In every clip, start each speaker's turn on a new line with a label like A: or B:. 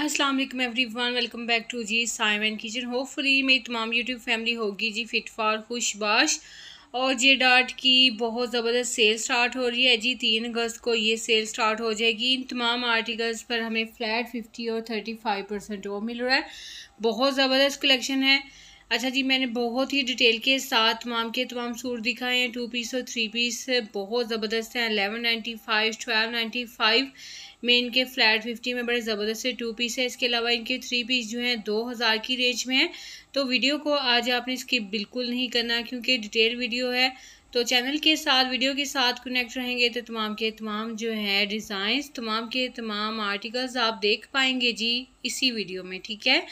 A: अस्सलाम वालेकुम everyone welcome back to जी साइमन किचन होपफुली मेरी तमाम यूट्यूब फैमिली होगी जी फिट फॉर खुशबाश और ये डाट की बहुत ज़बरदस्त सेल स्टार्ट हो रही है जी तीन अगस्त को ये सेल स्टार्ट हो जाएगी इन तमाम आर्टिकल्स पर हमें फ्लैट फिफ्टी और थर्टी फाइव परसेंट वो मिल रहा है बहुत ज़बरदस्त कलेक्शन है अच्छा जी मैंने बहुत ही डिटेल के साथ तमाम के तमाम सूट दिखाए हैं टू पीस और थ्री पीस बहुत ज़बरदस्त हैं eleven ninety five twelve ninety five में इनके फ्लैट फिफ्टी में बड़े ज़बरदस्त से टू पीस है इसके अलावा इनके थ्री पीस जो हैं दो हज़ार की रेंज में हैं तो वीडियो को आज आपने स्किप बिल्कुल नहीं करना क्योंकि डिटेल वीडियो है तो चैनल के साथ वीडियो के साथ कनेक्ट रहेंगे तो तमाम के तमाम जो है डिज़ाइंस तमाम के तमाम आर्टिकल्स आप देख पाएंगे जी इसी वीडियो में ठीक है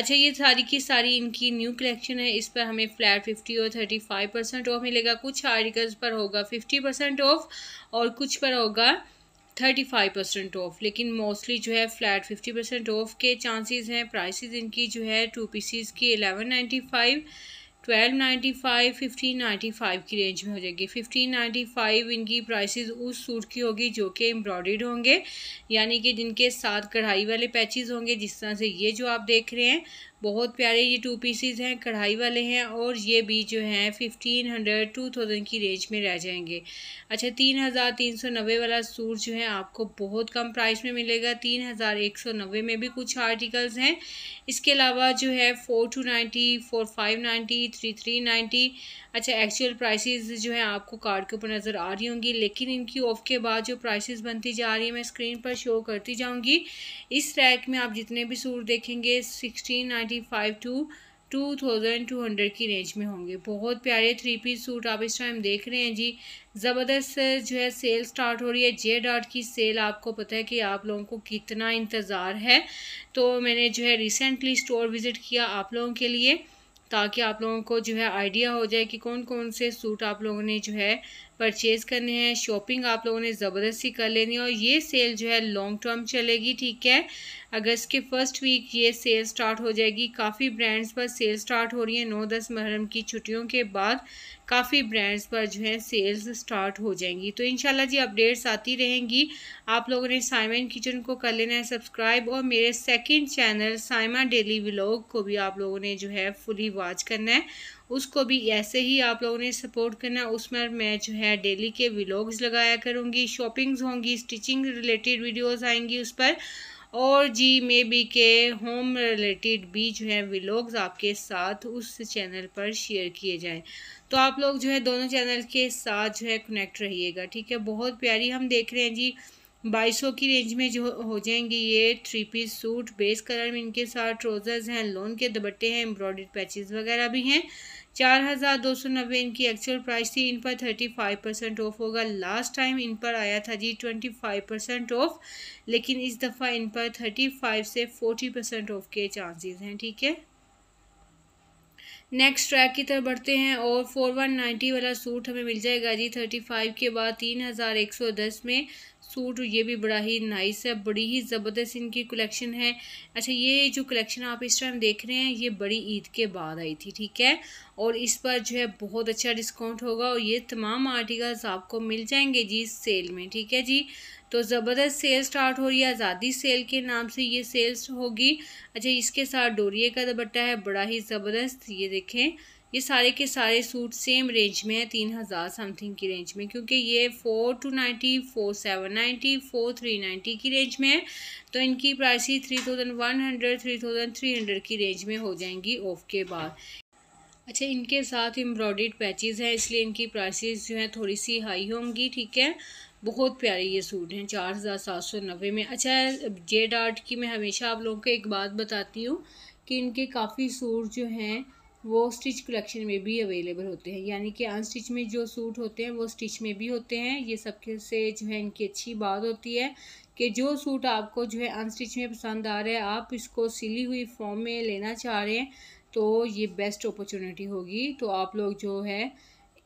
A: अच्छा ये सारी की सारी इनकी न्यू कलेक्शन है इस पर हमें फ्लैट फिफ्टी और थर्टी फाइव परसेंट ऑफ मिलेगा कुछ आर्टिकल्स पर होगा फिफ्टी परसेंट ऑफ और कुछ पर होगा थर्टी फाइव परसेंट ऑफ लेकिन मोस्टली जो है फ्लैट फिफ्टी परसेंट ऑफ के चांसेस हैं प्राइसेस इनकी जो है टू पीसीज की eleven ninety five twelve ninety five fifteen ninety five की रेंज में हो जाएगी फिफ्टीन नाइन्टी फाइव इनकी प्राइसेस उस सूट की होगी जो कि एम्ब्रॉयड होंगे यानी कि जिनके साथ कढ़ाई वाले पैचेस होंगे जिस तरह से ये जो आप देख रहे हैं बहुत प्यारे ये टू पीसीज हैं कढ़ाई वाले हैं और ये भी जो हैं फिफ्टीन हंड्रेड टू थाउजेंड की रेंज में रह जाएंगे अच्छा तीन हज़ार तीन सौ नब्बे वाला सूट जो है आपको बहुत कम प्राइस में मिलेगा तीन हज़ार एक सौ नब्बे में भी कुछ आर्टिकल्स हैं इसके अलावा जो है four two ninety four five ninety three three ninety अच्छा एक्चुअल प्राइसेस जो है आपको कार्ड के ऊपर नज़र आ रही होंगी लेकिन इनकी ऑफ के बाद जो प्राइसेस बनती जा रही है मैं स्क्रीन पर शो करती जाऊंगी इस रैक में आप जितने भी सूट देखेंगे sixteen ninety ninety five two two thousand two hundred की रेंज में होंगे बहुत प्यारे थ्री पीस सूट आप इस टाइम देख रहे हैं जी ज़बरदस्त जो है सेल स्टार्ट हो रही है जे डॉट की सेल आपको पता है कि आप लोगों को कितना इंतज़ार है तो मैंने जो है रिसेंटली स्टोर विज़िट किया आप लोगों के लिए ताकि आप लोगों को जो है आइडिया हो जाए कि कौन कौन से सूट आप लोगों ने जो है परचेज़ करने हैं शॉपिंग आप लोगों ने ज़बरदस्ती कर लेनी है और ये सेल जो है लॉन्ग टर्म चलेगी ठीक है अगस्त के फर्स्ट वीक ये सेल स्टार्ट हो जाएगी काफ़ी ब्रांड्स पर सेल स्टार्ट हो रही है नौ दस महरम की छुट्टियों के बाद काफ़ी ब्रांड्स पर जो है सेल्स स्टार्ट हो जाएंगी तो इंशाल्लाह जी अपडेट्स आती रहेंगी आप लोगों ने साइमन किचन को कर लेना है सब्सक्राइब और मेरे second channel Saima daily vlog को भी आप लोगों ने जो है फुली वॉच करना है उसको भी ऐसे ही आप लोगों ने सपोर्ट करना उसमें मैं जो है डेली के व्लॉग्स लगाया करूँगी शॉपिंग्स होंगी स्टिचिंग रिलेटेड वीडियोस आएंगी उस पर और जी मे बी के होम रिलेटेड भी जो है व्लॉग्स आपके साथ उस चैनल पर शेयर किए जाएँ तो आप लोग जो है दोनों चैनल के साथ जो है कनेक्ट रहिएगा ठीक है बहुत प्यारी हम देख रहे हैं जी बाईस सौ की रेंज में जो हो जाएंगे ये three piece suit base colour में इनके साथ ट्रोज़र्स हैं लोन के दुपट्टे हैं एम्ब्रॉयड पैचेस वगैरह भी हैं चार हज़ार दो सौ नब्बे इनकी एक्चुअल प्राइस थी इन पर थर्टी फाइव परसेंट ऑफ होगा लास्ट टाइम इन पर आया था जी ट्वेंटी फाइव परसेंट ऑफ लेकिन इस दफ़ा इन पर थर्टी फाइव से फोर्टी परसेंट ऑफ के चांसेस हैं ठीक है नेक्स्ट ट्रैक की तरफ बढ़ते हैं और फोर वन नाइन्टी वाला सूट हमें मिल जाएगा जी थर्टी फाइव के बाद तीन हज़ार एक सौ दस में सूट ये भी बड़ा ही नाइस है बड़ी ही ज़बरदस्त इनकी कलेक्शन है अच्छा ये जो कलेक्शन आप इस टाइम देख रहे हैं ये बड़ी ईद के बाद आई थी ठीक है और इस पर जो है बहुत अच्छा डिस्काउंट होगा और ये तमाम आर्टिकल्स आपको मिल जाएंगे जी सेल में ठीक है जी तो ज़बरदस्त सेल स्टार्ट हो रही है आज़ादी सेल के नाम से ये सेल्स होगी अच्छा इसके साथ डोरिए का दुपट्टा है बड़ा ही ज़बरदस्त ये देखें ये सारे के सारे सूट सेम रेंज में है तीन हज़ार समथिंग की रेंज में क्योंकि ये four two ninety four seven ninety four three ninety की रेंज में है तो इनकी प्राइस ही three thousand one hundred three thousand three hundred की रेंज में हो जाएंगी ऑफ के बाद अच्छा इनके साथ एम्ब्रॉयड पैचेज़ हैं इसलिए इनकी प्राइसेस जो हैं थोड़ी सी हाई होंगी ठीक है बहुत प्यारे ये सूट हैं चार हज़ार सात सौ नब्बे में अच्छा जेड आर्ट की मैं हमेशा आप लोगों को एक बात बताती हूँ कि इनके काफ़ी सूट जो हैं वो स्टिच कलेक्शन में भी अवेलेबल होते हैं यानी कि अनस्टिच में जो सूट होते हैं वो स्टिच में भी होते हैं ये सबके से जो है इनकी अच्छी बात होती है कि जो सूट आपको जो है अनस्टिच में पसंद आ रहा है आप इसको सिली हुई फॉर्म में लेना चाह रहे हैं तो ये बेस्ट अपॉर्चुनिटी होगी तो आप लोग जो है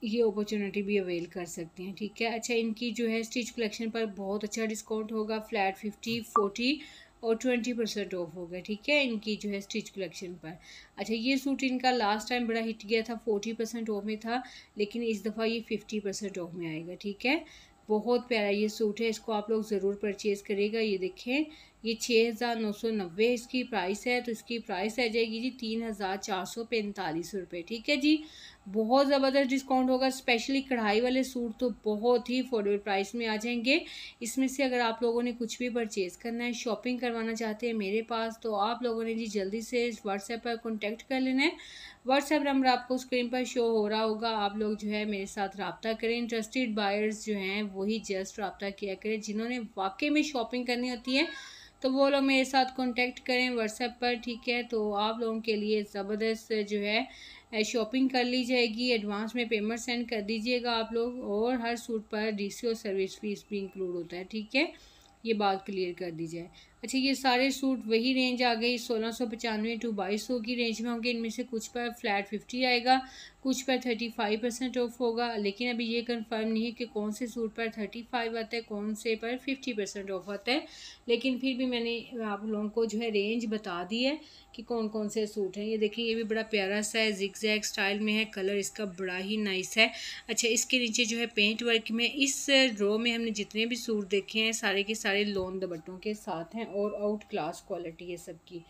A: ये अपॉर्चुनिटी भी अवेल कर सकते हैं ठीक है अच्छा इनकी जो है स्टिच कलेक्शन पर बहुत अच्छा डिस्काउंट होगा फ्लैट फिफ्टी फोर्टी और ट्वेंटी परसेंट ऑफ हो गया ठीक है इनकी जो है स्टिच कलेक्शन पर अच्छा ये सूट इनका लास्ट टाइम बड़ा हिट गया था फोर्टी परसेंट ऑफ में था लेकिन इस दफ़ा ये फिफ्टी परसेंट ऑफ में आएगा ठीक है बहुत प्यारा ये सूट है इसको आप लोग ज़रूर परचेज़ करेगा ये देखें ये छः हज़ार नौ सौ नब्बे इसकी प्राइस है तो इसकी प्राइस आ जाएगी जी तीन हज़ार चार सौ पैंतालीस रुपये ठीक है जी बहुत ज़बरदस्त डिस्काउंट होगा स्पेशली कढ़ाई वाले सूट तो बहुत ही अफोर्डेबल प्राइस में आ जाएंगे इसमें से अगर आप लोगों ने कुछ भी परचेज़ करना है शॉपिंग करवाना चाहते हैं मेरे पास तो आप लोगों ने जी जल्दी से व्हाट्सएप पर कॉन्टैक्ट कर लेना है व्हाट्सएप नंबर आपको स्क्रीन पर शो हो रहा होगा आप लोग जो है मेरे साथ रबता करें इंटरेस्टेड बायर्स जो हैं वही जस्ट रबता किया करें जिन्होंने वाकई में शॉपिंग करनी होती है तो वो लोग मेरे साथ कॉन्टेक्ट करें व्हाट्सएप पर ठीक है तो आप लोगों के लिए ज़बरदस्त जो है शॉपिंग कर ली जाएगी एडवांस में पेमेंट सेंड कर दीजिएगा आप लोग और हर सूट पर डी सर्विस फीस भी इंक्लूड होता है ठीक है ये बात क्लियर कर दी जाए अच्छा ये सारे सूट वही रेंज आ गई सोलह सौ पचानवे टू बाईस सौ की रेंज में होंगे इनमें से कुछ पर फ्लैट फिफ्टी आएगा कुछ पर थर्टी फाइव परसेंट ऑफ होगा लेकिन अभी ये कंफर्म नहीं है कि कौन से सूट पर थर्टी फाइव आता है कौन से पर फिफ्टी परसेंट ऑफ आता है लेकिन फिर भी मैंने आप लोगों को जो है रेंज बता दी है कि कौन कौन से सूट हैं ये देखिए ये भी बड़ा प्यारा सा है जिक जैक स्टाइल में है कलर इसका बड़ा ही नाइस है अच्छा इसके नीचे जो है पेंट वर्क में इस रो में हमने जितने भी सूट देखे हैं सारे के सारे लोन दबट्टों के साथ हैं और आउट क्लास क्वालिटी है सबकी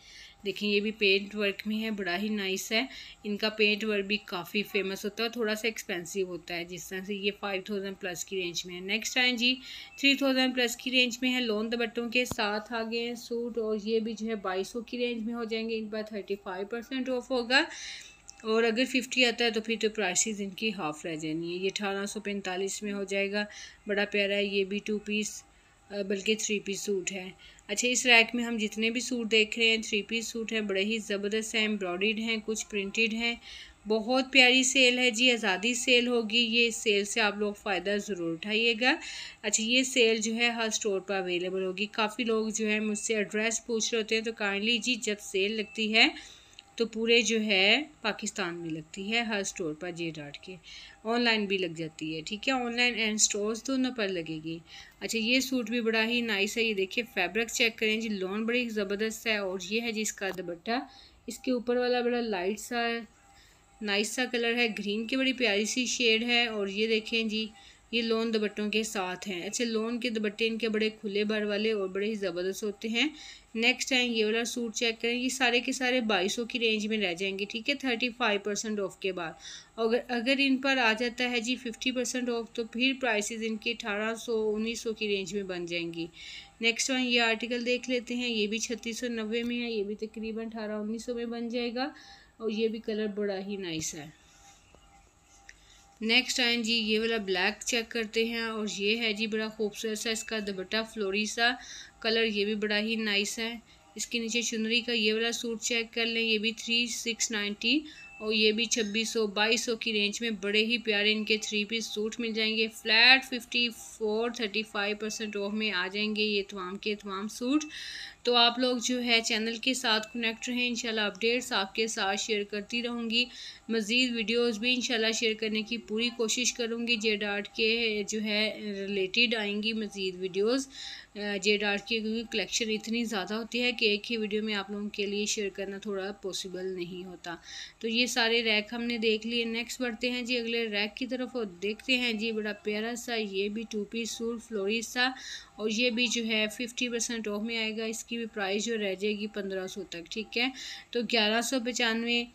A: देखिए ये भी पेंट वर्क में है बड़ा ही नाइस है इनका पेंट वर्क भी काफ़ी फेमस होता है थोड़ा सा एक्सपेंसिव होता है जिस तरह से ये फाइव थाउजेंड प्लस की रेंज में है नेक्स्ट आए जी थ्री थाउजेंड प्लस की रेंज में है लोन दबट्टों के साथ आ गए हैं सूट और ये भी जो है बाईस की रेंज में हो जाएंगे इन पर थर्टी फाइव परसेंट ऑफ होगा और अगर फिफ्टी आता है तो फिर तो प्राइसेस इनकी हाफ रह जानी है ये अठारह सौ पैंतालीस में हो जाएगा बड़ा प्यारा है ये भी टू पीस बल्कि थ्री पीस सूट है अच्छा इस रैक में हम जितने भी सूट देख रहे हैं थ्री पीस सूट हैं बड़े ही ज़बरदस्त हैं एम्ब्रॉयड हैं कुछ प्रिंटेड हैं बहुत प्यारी सेल है जी आज़ादी सेल होगी ये इस सेल से आप लोग फ़ायदा ज़रूर उठाइएगा अच्छा ये सेल जो है हर स्टोर पर अवेलेबल होगी काफ़ी लोग जो है मुझसे एड्रेस पूछ रहे होते हैं तो काइंडली जी जब सेल लगती है तो पूरे जो है पाकिस्तान में लगती है हर स्टोर पर जे डाट के ऑनलाइन भी लग जाती है ठीक है ऑनलाइन एंड स्टोर्स दोनों पर लगेगी अच्छा ये सूट भी बड़ा ही नाइस है ये देखिए फैब्रिक चेक करें जी लॉन बड़ी ज़बरदस्त है और ये है जी इसका दुपट्टा इसके ऊपर वाला बड़ा लाइट सा नाइस सा कलर है ग्रीन की बड़ी प्यारी सी शेड है और ये देखें जी ये लोन दुपट्टों के साथ हैं अच्छे लोन के दुपट्टे इनके बड़े खुले भर वाले और बड़े ही ज़बरदस्त होते हैं नेक्स्ट टाइम ये वाला सूट चेक करें ये सारे के सारे बाईस की रेंज में रह जाएंगे ठीक है थर्टी फाइव परसेंट ऑफ के बाद अगर अगर इन पर आ जाता है जी फिफ्टी परसेंट ऑफ तो फिर प्राइसेस इनकी अठारह सौ उन्नीस सौ की रेंज में बन जाएंगी नेक्स्ट वन ये आर्टिकल देख लेते हैं ये भी छत्तीस सौ नब्बे में है ये भी तकरीबन अठारह उन्नीस सौ में बन जाएगा और ये भी कलर बड़ा ही नाइस है नेक्स्ट आए जी ये वाला ब्लैक चेक करते हैं और ये है जी बड़ा खूबसूरत सा इसका दुपट्टा फ्लोरी सा कलर ये भी बड़ा ही नाइस है इसके नीचे चुनरी का ये वाला सूट चेक कर लें ये भी थ्री सिक्स नाइन्टी और ये भी छब्बीस सौ बाईस सौ की रेंज में बड़े ही प्यारे इनके थ्री पीस सूट मिल जाएंगे flat fifty four thirty five percent off में आ जाएंगे ये तमाम के तमाम सूट तो आप लोग जो है चैनल के साथ कनेक्ट रहें इंशाल्लाह अपडेट्स आपके साथ शेयर करती रहूँगी मज़ीद वीडियोस भी इंशाल्लाह शेयर करने की पूरी कोशिश करूँगी जे डाट के जो है रिलेटेड आएंगी मज़ीद वीडियोज़ जेड आर्ट की क्योंकि कलेक्शन इतनी ज़्यादा होती है कि एक ही वीडियो में आप लोगों के लिए शेयर करना थोड़ा पॉसिबल नहीं होता तो ये सारे रैक हमने देख लिए नेक्स्ट बढ़ते हैं जी अगले रैक की तरफ और देखते हैं जी बड़ा प्यारा सा ये भी टू पीस सूट फ्लोरिस सा और ये भी जो है फिफ्टी परसेंट ऑफ में आएगा इसकी भी प्राइस जो रह जाएगी पंद्रह सौ तक ठीक है तो ग्यारह सौ पचानवे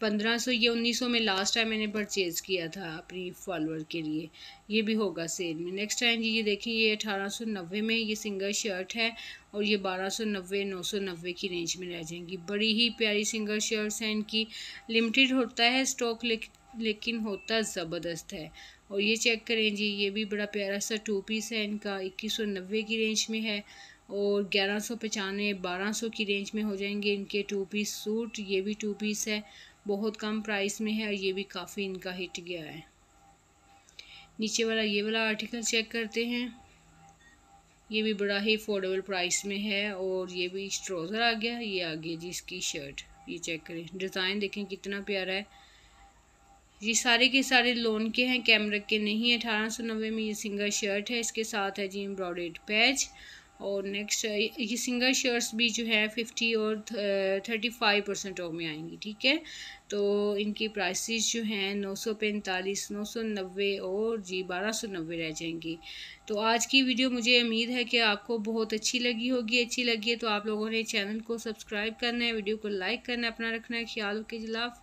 A: पंद्रह सौ ये उन्नीस सौ में लास्ट टाइम मैंने परचेज़ किया था अपनी फॉलोअर के लिए ये भी होगा सेल में नेक्स्ट टाइम जी ये देखिए ये अठारह सौ नब्बे में ये सिंगल शर्ट है और ये बारह सौ नब्बे नौ सौ नब्बे की रेंज में रह जाएंगी बड़ी ही प्यारी सिंगल शर्ट्स हैं इनकी लिमिटेड होता है स्टॉक लेकिन होता ज़बरदस्त है और ये चेक करें जी ये भी बड़ा प्यारा सा टू पीस है इनका इक्कीस सौ नब्बे की रेंज में है और ग्यारह सौ पचानवे बारह सौ की रेंज में हो जाएंगे इनके टू पीस सूट ये भी टू पीस है बहुत कम प्राइस में है और ये भी काफ़ी इनका हिट गया है नीचे वाला ये वाला आर्टिकल चेक करते हैं ये भी बड़ा ही अफोर्डेबल प्राइस में है और ये भी ट्रोज़र आ गया ये आ गया जी इसकी शर्ट ये चेक करें डिज़ाइन देखें कितना प्यारा है ये सारे के सारे लोन के हैं कैमरा के नहीं है अठारह सौ नब्बे में ये सिंगल शर्ट है इसके साथ है जी एम्ब्रॉयड पैच और नेक्स्ट ये सिंगल शेयर्स भी जो है फिफ्टी और थर्टी फाइव परसेंट ऑफ में आएंगी ठीक है तो इनकी प्राइसेस जो हैं नौ सौ पैंतालीस नौ सौ नब्बे और जी बारह सौ नब्बे रह जाएंगी तो आज की वीडियो मुझे उम्मीद है कि आपको बहुत अच्छी लगी होगी अच्छी लगी है तो आप लोगों ने चैनल को सब्सक्राइब करना है वीडियो को लाइक करना है अपना रखना है ख्याल के खिलाफ